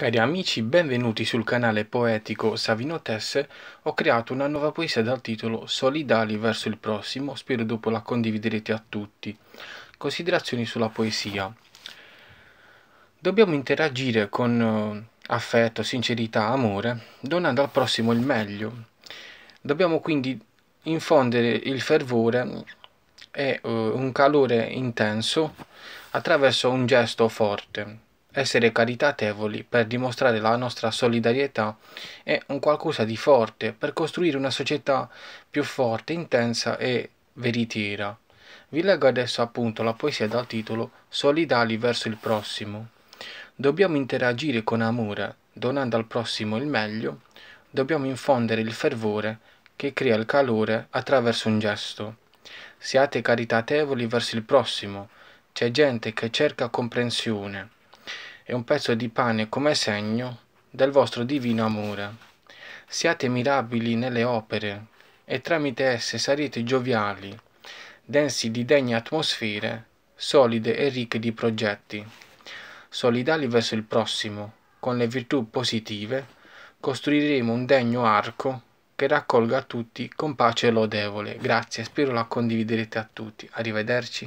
Cari amici, benvenuti sul canale poetico Savino Tesse. Ho creato una nuova poesia dal titolo Solidali verso il prossimo, spero dopo la condividerete a tutti. Considerazioni sulla poesia. Dobbiamo interagire con eh, affetto, sincerità, amore, donando al prossimo il meglio. Dobbiamo quindi infondere il fervore e uh, un calore intenso attraverso un gesto forte essere caritatevoli per dimostrare la nostra solidarietà è un qualcosa di forte per costruire una società più forte, intensa e veritiera. Vi leggo adesso appunto la poesia dal titolo Solidali verso il prossimo. Dobbiamo interagire con amore, donando al prossimo il meglio, dobbiamo infondere il fervore che crea il calore attraverso un gesto. Siate caritatevoli verso il prossimo, c'è gente che cerca comprensione e un pezzo di pane come segno del vostro divino amore. Siate mirabili nelle opere e tramite esse sarete gioviali, densi di degne atmosfere, solide e ricche di progetti, solidali verso il prossimo, con le virtù positive, costruiremo un degno arco che raccolga tutti con pace lodevole. Grazie, spero la condividerete a tutti. Arrivederci.